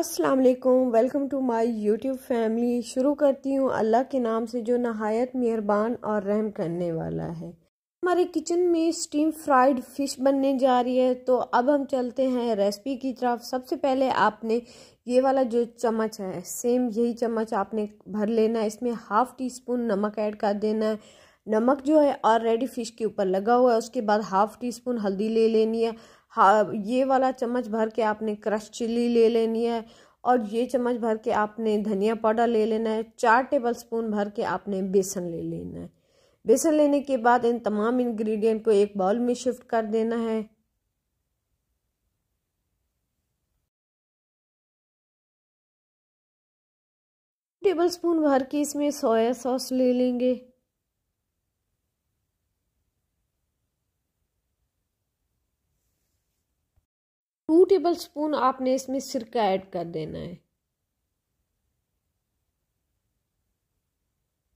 अस्सलाम वालेकुम welcome to my YouTube family शुरू करती हूँ अल्लाह के नाम से जो नहायत मेहरबान और रहम करने वाला है हमारे किचन में स्टीम फ्राइड फ़िश बनने जा रही है तो अब हम चलते हैं रेसिपी की तरफ सबसे पहले आपने ये वाला जो चम्मच है सेम यही चम्मच आपने भर लेना है इसमें हाफ़ टी स्पून नमक ऐड कर देना है नमक जो है ऑलरेडी फ़िश के ऊपर लगा हुआ है उसके बाद हाफ़ टी स्पून हल्दी ले लेनी है हाँ ये वाला चम्मच भर के आपने क्रश चिल्ली ले लेनी है और ये चम्मच भर के आपने धनिया पाउडर ले लेना है चार टेबल स्पून भर के आपने बेसन ले लेना है बेसन लेने के बाद इन तमाम इंग्रेडिएंट को एक बाउल में शिफ्ट कर देना है टेबल स्पून भर के इसमें सोया सॉस ले लेंगे टू टेबल स्पून आपने इसमें सिरका ऐड कर देना है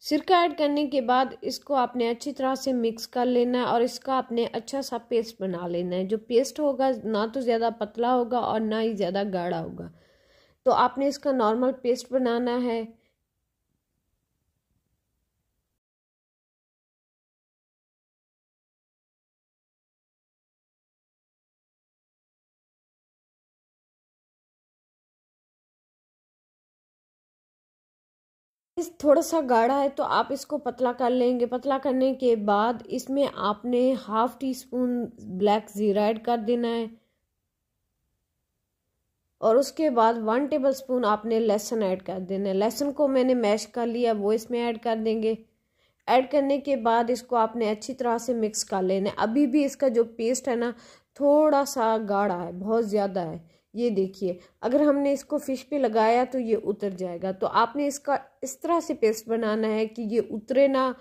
सिरका ऐड करने के बाद इसको आपने अच्छी तरह से मिक्स कर लेना है और इसका आपने अच्छा सा पेस्ट बना लेना है जो पेस्ट होगा ना तो ज़्यादा पतला होगा और ना ही ज़्यादा गाढ़ा होगा तो आपने इसका नॉर्मल पेस्ट बनाना है इस थोड़ा सा गाढ़ा है तो आप इसको पतला कर लेंगे पतला करने के बाद इसमें आपने हाफ टी स्पून ब्लैक ज़ीरा ऐड कर देना है और उसके बाद वन टेबल स्पून आपने लहसुन ऐड कर देना है लहसुन को मैंने मैश कर लिया वो इसमें ऐड कर देंगे ऐड करने के बाद इसको आपने अच्छी तरह से मिक्स कर लेना है अभी भी इसका जो पेस्ट है ना थोड़ा सा गाढ़ा है बहुत ज़्यादा है ये देखिए अगर हमने इसको फिश पे लगाया तो ये उतर जाएगा तो आपने इसका इस तरह से पेस्ट बनाना है कि ये उतरे ना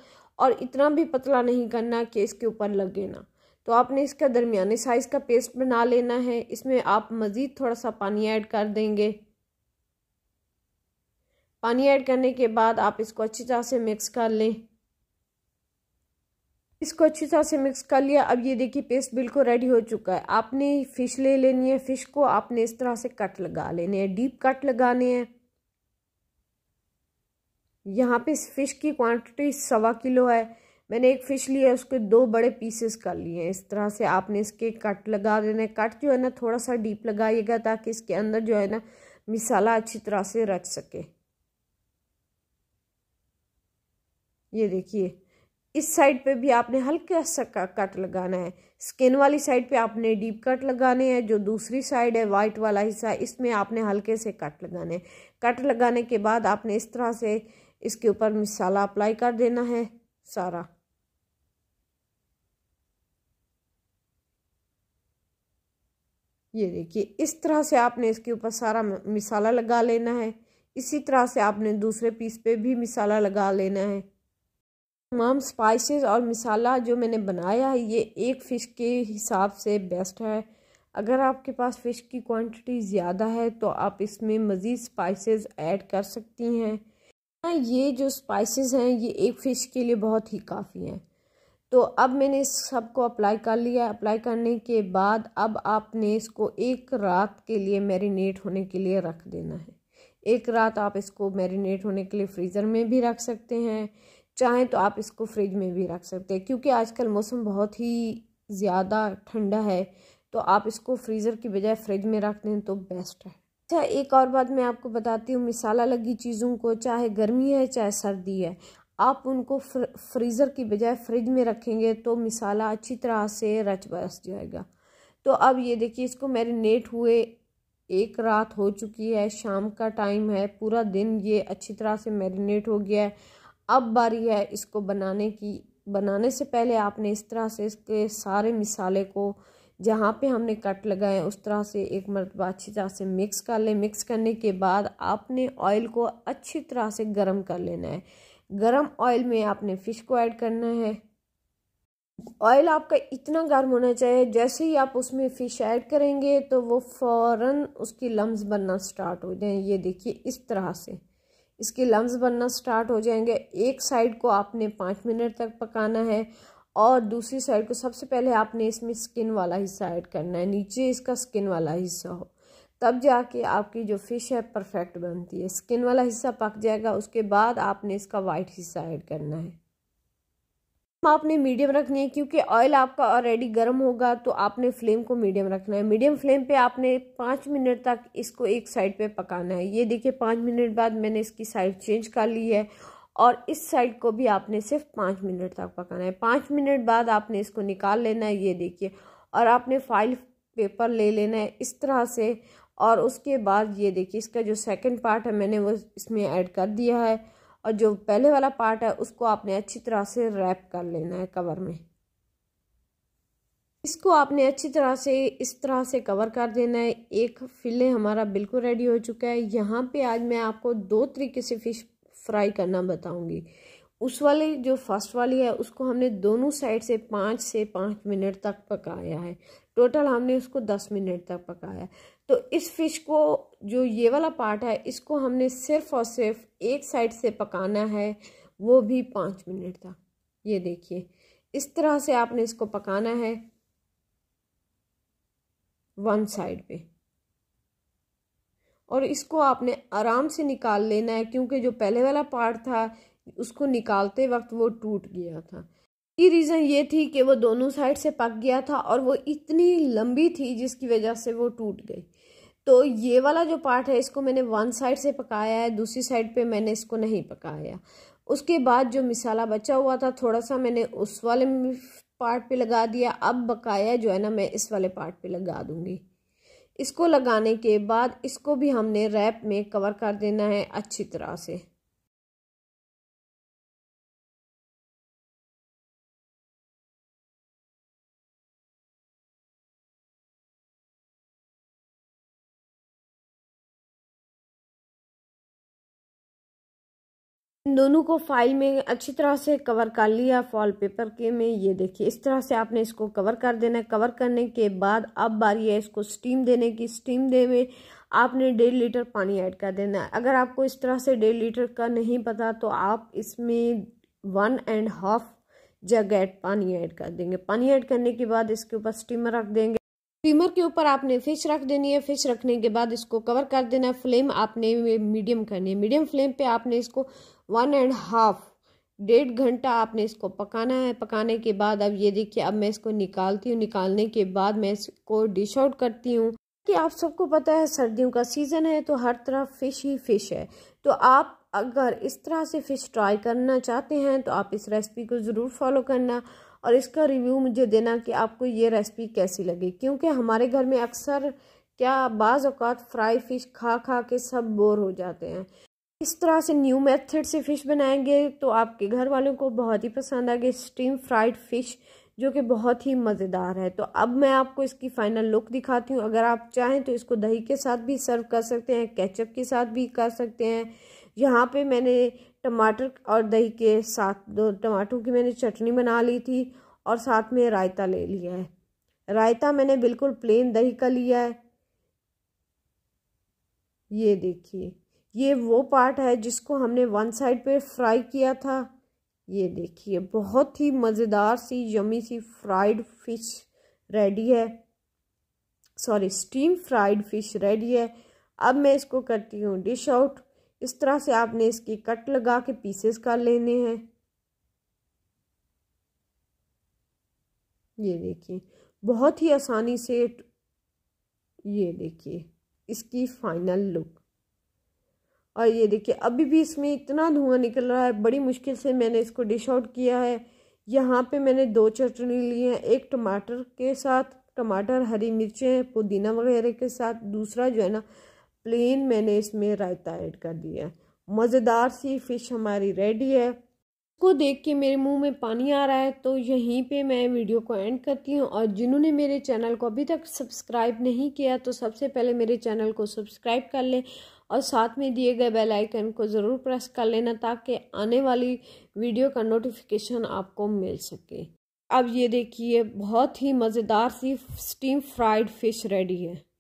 और इतना भी पतला नहीं करना कि इसके ऊपर लगे ना तो आपने इसका दरमियाने साइज़ का पेस्ट बना लेना है इसमें आप मज़ीद थोड़ा सा पानी ऐड कर देंगे पानी ऐड करने के बाद आप इसको अच्छी तरह से मिक्स कर लें इसको अच्छी तरह से मिक्स कर लिया अब ये देखिए पेस्ट बिल्कुल रेडी हो चुका है आपने फिश ले लेनी है फिश को आपने इस तरह से कट लगा लेने हैं डीप कट लगाने हैं यहाँ पे इस फिश की क्वांटिटी सवा किलो है मैंने एक फ़िश लिया है उसके दो बड़े पीसेस कर लिए हैं इस तरह से आपने इसके कट लगा देने कट जो है ना थोड़ा सा डीप लगाइएगा ताकि इसके अंदर जो है ना मिसाला अच्छी तरह से रच सके ये देखिए इस साइड पे भी आपने हल्का सा कट लगाना है स्किन वाली साइड पे आपने डीप कट लगाने हैं जो दूसरी साइड है वाइट वाला हिस्सा इसमें आपने हल्के से कट लगाने कट लगाने के बाद आपने इस तरह से इसके ऊपर मसाला अप्लाई कर देना है सारा ये देखिए इस तरह से आपने इसके ऊपर सारा मिसाला लगा लेना है इसी तरह से आपने दूसरे पीस पे भी मिसाला लगा लेना है तमाम स्पाइसेस और मसाला जो मैंने बनाया है ये एक फ़िश के हिसाब से बेस्ट है अगर आपके पास फ़िश की क्वांटिटी ज़्यादा है तो आप इसमें मज़ीद स्पाइसेस ऐड कर सकती हैं हाँ, ये जो स्पाइसेस हैं ये एक फ़िश के लिए बहुत ही काफ़ी हैं तो अब मैंने इस सब को अप्लाई कर लिया अप्लाई करने के बाद अब आपने इसको एक रात के लिए मेरीनेट होने के लिए रख देना है एक रात आप इसको मैरिनेट होने के लिए फ्रीज़र में भी रख सकते हैं चाहें तो आप इसको फ्रिज में भी रख सकते हैं क्योंकि आजकल मौसम बहुत ही ज़्यादा ठंडा है तो आप इसको फ्रीज़र की बजाय फ्रिज में रख दें तो बेस्ट है अच्छा एक और बात मैं आपको बताती हूँ मिसाला लगी चीज़ों को चाहे गर्मी है चाहे सर्दी है आप उनको फ्रीज़र की बजाय फ्रिज में रखेंगे तो मिसाला अच्छी तरह से रच बस जाएगा तो अब ये देखिए इसको मैरिनेट हुए एक रात हो चुकी है शाम का टाइम है पूरा दिन ये अच्छी तरह से मैरिनेट हो गया है अब बारी है इसको बनाने की बनाने से पहले आपने इस तरह से इसके सारे मिसाले को जहाँ पे हमने कट लगाए उस तरह से एक मरतबा अच्छी तरह से मिक्स कर लें मिक्स करने के बाद आपने ऑयल को अच्छी तरह से गर्म कर लेना है गर्म ऑयल में आपने फ़िश को ऐड करना है ऑयल आपका इतना गर्म होना चाहिए जैसे ही आप उसमें फ़िश ऐड करेंगे तो वो फ़ौरन उसकी लम्स बनना स्टार्ट हो जाए ये देखिए इस तरह से इसके लम्स बनना स्टार्ट हो जाएंगे एक साइड को आपने पाँच मिनट तक पकाना है और दूसरी साइड को सबसे पहले आपने इसमें स्किन वाला हिस्सा ऐड करना है नीचे इसका स्किन वाला हिस्सा हो तब जाके आपकी जो फ़िश है परफेक्ट बनती है स्किन वाला हिस्सा पक जाएगा उसके बाद आपने इसका वाइट हिस्सा ऐड करना है आपने मीडियम रखनी है क्योंकि ऑयल आपका ऑलरेडी गर्म होगा तो आपने फ्लेम को मीडियम रखना है मीडियम फ्लेम पे आपने पाँच मिनट तक इसको एक साइड पे पकाना है ये देखिए पाँच मिनट बाद मैंने इसकी साइड चेंज कर ली है और इस साइड को भी आपने सिर्फ पाँच मिनट तक पकाना है पाँच मिनट बाद आपने इसको निकाल लेना है ये देखिए और आपने फाइल पेपर ले लेना है इस तरह से और उसके बाद ये देखिए इसका जो सेकेंड पार्ट है मैंने वो इसमें ऐड कर दिया है और जो पहले वाला पार्ट है उसको आपने अच्छी तरह से रैप कर लेना है कवर में इसको आपने अच्छी तरह से इस तरह से कवर कर देना है एक फिले हमारा बिल्कुल रेडी हो चुका है यहाँ पे आज मैं आपको दो तरीके से फ़िश फ्राई करना बताऊँगी उस वाले जो फर्स्ट वाली है उसको हमने दोनों साइड से पाँच से पाँच मिनट तक पकाया है टोटल हमने उसको दस मिनट तक पकाया है तो इस फिश को जो ये वाला पार्ट है इसको हमने सिर्फ और सिर्फ एक साइड से पकाना है वो भी पाँच मिनट तक ये देखिए इस तरह से आपने इसको पकाना है वन साइड पे और इसको आपने आराम से निकाल लेना है क्योंकि जो पहले वाला पार्ट था उसको निकालते वक्त वो टूट गया था की रीज़न ये थी कि वो दोनों साइड से पक गया था और वो इतनी लंबी थी जिसकी वजह से वो टूट गई तो ये वाला जो पार्ट है इसको मैंने वन साइड से पकाया है दूसरी साइड पे मैंने इसको नहीं पकाया उसके बाद जो मिसाला बचा हुआ था थोड़ा सा मैंने उस वाले पार्ट पे लगा दिया अब बकाया जो है ना मैं इस वाले पार्ट पे लगा दूँगी इसको लगाने के बाद इसको भी हमने रैप में कवर कर देना है अच्छी तरह से इन दोनों को फाइल में अच्छी तरह से कवर कर लिया फॉल पेपर के में ये देखिए इस तरह से आपने इसको कवर कर देना है कवर करने के बाद अब बारी है इसको स्टीम देने की स्टीम दे में आपने डेढ़ लीटर पानी ऐड कर देना है अगर आपको इस तरह से डेढ़ लीटर का नहीं पता तो आप इसमें one and half jug add पानी ऐड कर देंगे पानी ऐड करने के बाद इसके ऊपर स्टीमर रख देंगे स्टीमर के ऊपर आपने फिश रख देनी है फिश रखने के बाद इसको कवर कर देना है फ्लेम आपने मीडियम करनी है मीडियम फ्लेम पे आपने इसको वन एंड हाफ डेढ़ घंटा आपने इसको पकाना है पकाने के बाद अब ये देखिए अब मैं इसको निकालती हूँ निकालने के बाद मैं इसको डिश आउट करती हूँ कि आप सबको पता है सर्दियों का सीज़न है तो हर तरफ फ़िश ही फ़िश है तो आप अगर इस तरह से फ़िश ट्राई करना चाहते हैं तो आप इस रेसिपी को ज़रूर फॉलो करना और इसका रिव्यू मुझे देना कि आपको ये रेसिपी कैसी लगी क्योंकि हमारे घर में अक्सर क्या बाज़ अवत फ्राई फ़िश खा खा के सब बोर हो जाते हैं इस तरह से न्यू मेथड से फ़िश बनाएंगे तो आपके घर वालों को बहुत ही पसंद आएगी स्टीम फ्राइड फ़िश जो कि बहुत ही मज़ेदार है तो अब मैं आपको इसकी फ़ाइनल लुक दिखाती हूँ अगर आप चाहें तो इसको दही के साथ भी सर्व कर सकते हैं केचप के साथ भी कर सकते हैं यहाँ पे मैंने टमाटर और दही के साथ दो टमाटरों की मैंने चटनी बना ली थी और साथ में रायता ले लिया है रायता मैंने बिल्कुल प्लेन दही का लिया है ये देखिए ये वो पार्ट है जिसको हमने वन साइड पे फ्राई किया था ये देखिए बहुत ही मज़ेदार सी यमी सी फ्राइड फिश रेडी है sorry steam fried fish ready है अब मैं इसको करती हूँ डिश आउट इस तरह से आपने इसकी कट लगा के पीसेस कर लेने हैं ये देखिए बहुत ही आसानी से ये देखिए इसकी फाइनल लुक और ये देखिए अभी भी इसमें इतना धुआं निकल रहा है बड़ी मुश्किल से मैंने इसको डिश आउट किया है यहाँ पे मैंने दो चटनी ली है एक टमाटर के साथ टमाटर हरी मिर्चें पुदीना वगैरह के साथ दूसरा जो है ना प्लेन मैंने इसमें रायता ऐड कर दिया है मज़ेदार सी फ़िश हमारी रेडी है को देख के मेरे मुंह में पानी आ रहा है तो यहीं पे मैं वीडियो को एंड करती हूँ और जिन्होंने मेरे चैनल को अभी तक सब्सक्राइब नहीं किया तो सबसे पहले मेरे चैनल को सब्सक्राइब कर लें और साथ में दिए गए बेल आइकन को ज़रूर प्रेस कर लेना ताकि आने वाली वीडियो का नोटिफिकेशन आपको मिल सके अब ये देखिए बहुत ही मज़ेदार सी स्टीम फ्राइड फिश रेडी है